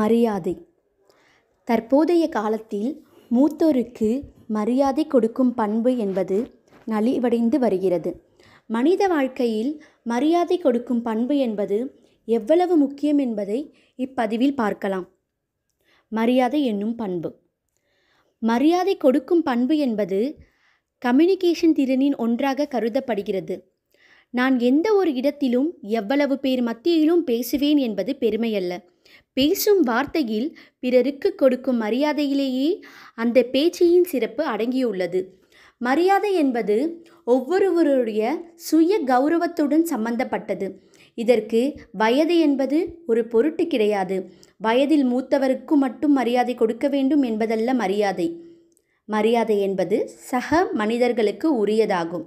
மரியாதை தற்போதைய காலத்தில் மூத்தோருக்கு மரியாதை கொடுக்கும் பண்பு என்பது நலிவடைந்து வருகிறது மனித வாழ்க்கையில் மரியாதை கொடுக்கும் பண்பு என்பது எவ்வளவு முக்கியம் என்பதை இப்பதிவில் பார்க்கலாம் மரியாதை என்னும் பண்பு மரியாதை கொடுக்கும் பண்பு என்பது கம்யூனிகேஷன் திறனின் ஒன்றாக கருதப்படுகிறது நான் எந்த ஒரு இடத்திலும் எவ்வளவு பேர் மத்தியிலும் பேசுவேன் என்பது பெருமையல்ல பேசும் வார்த்தையில் பிறருக்கு கொடுக்கும் மரியாதையிலேயே அந்த பேச்சையின் சிறப்பு அடங்கியுள்ளது மரியாதை என்பது ஒவ்வொருவருடைய சுய கௌரவத்துடன் சம்பந்தப்பட்டது இதற்கு வயது என்பது ஒரு பொருட்டு கிடையாது வயதில் மூத்தவருக்கு மட்டும் மரியாதை கொடுக்க வேண்டும் என்பதல்ல மரியாதை மரியாதை என்பது சக மனிதர்களுக்கு உரியதாகும்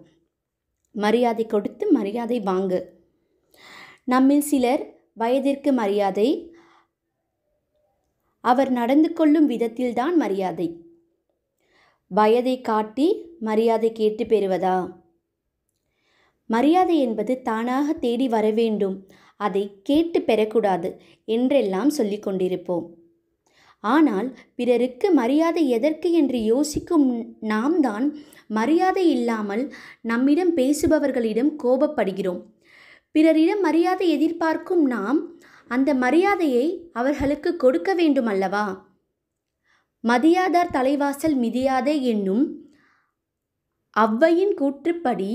மரியாதை கொடுத்து மரியாதை வாங்கு நம்மில் சிலர் வயதிற்கு மரியாதை அவர் நடந்து கொள்ளும் விதத்தில்தான் மரியாதை வயதை காட்டி மரியாதை கேட்டு பெறுவதா மரியாதை என்பது தானாக தேடி வர வேண்டும் அதை கேட்டு பெறக்கூடாது என்றெல்லாம் சொல்லிக் கொண்டிருப்போம் ஆனால் பிறருக்கு மரியாதை எதற்கு என்று யோசிக்கும் நாம் தான் மரியாதை இல்லாமல் நம்மிடம் பேசுபவர்களிடம் கோபப்படுகிறோம் பிறரிடம் மரியாதை எதிர்பார்க்கும் நாம் அந்த மரியாதையை அவர்களுக்கு கொடுக்க வேண்டுமல்லவா மதியாதார் தலைவாசல் மிதியாதே என்னும் அவ்வையின் கூற்றுப்படி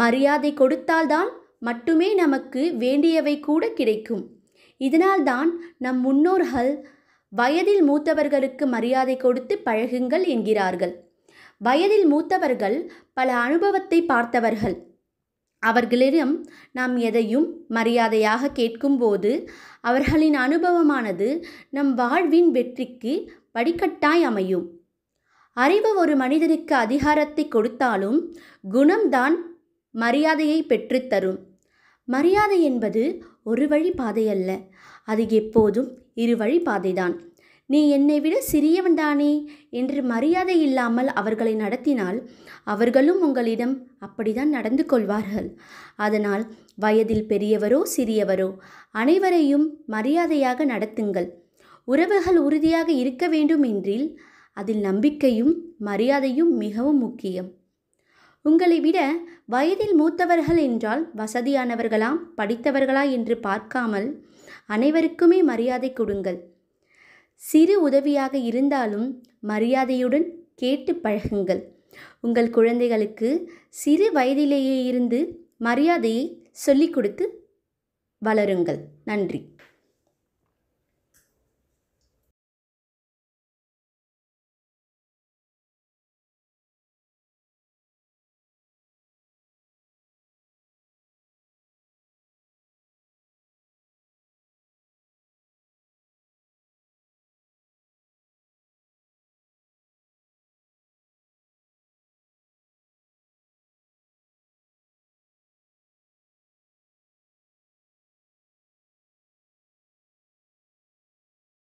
மரியாதை கொடுத்தால்தான் மட்டுமே நமக்கு வேண்டியவை கூட கிடைக்கும் இதனால்தான் நம் முன்னோர்கள் வயதில் மூத்தவர்களுக்கு மரியாதை கொடுத்து பழகுங்கள் என்கிறார்கள் வயதில் மூத்தவர்கள் பல அனுபவத்தை பார்த்தவர்கள் அவர்களிடம் நாம் எதையும் மரியாதையாக கேட்கும்போது அவர்களின் அனுபவமானது நம் வாழ்வின் வெற்றிக்கு படிக்கட்டாய் அமையும் அறிவு ஒரு மனிதனுக்கு அதிகாரத்தை கொடுத்தாலும் குணம்தான் மரியாதையை பெற்றுத்தரும் மரியாதை என்பது ஒரு வழி பாதை அல்ல அது எப்போதும் இரு வழி பாதைதான் நீ என்னை விட சிறியவன்தானே என்று மரியாதை இல்லாமல் அவர்களை நடத்தினால் அவர்களும் உங்களிடம் அப்படிதான் நடந்து கொள்வார்கள் அதனால் வயதில் பெரியவரோ சிறியவரோ அனைவரையும் மரியாதையாக நடத்துங்கள் உறவுகள் உறுதியாக இருக்க வேண்டும் என்றில் அதில் நம்பிக்கையும் மரியாதையும் மிகவும் முக்கியம் உங்களை விட வயதில் மூத்தவர்கள் என்றால் வசதியானவர்களா படித்தவர்களா என்று பார்க்காமல் அனைவருக்குமே மரியாதை கொடுங்கள் சிறு உதவியாக இருந்தாலும் மரியாதையுடன் கேட்டு பழகுங்கள் உங்கள் குழந்தைகளுக்கு சிறு வயதிலேயே இருந்து மரியாதையை சொல்லிக் கொடுத்து வளருங்கள் நன்றி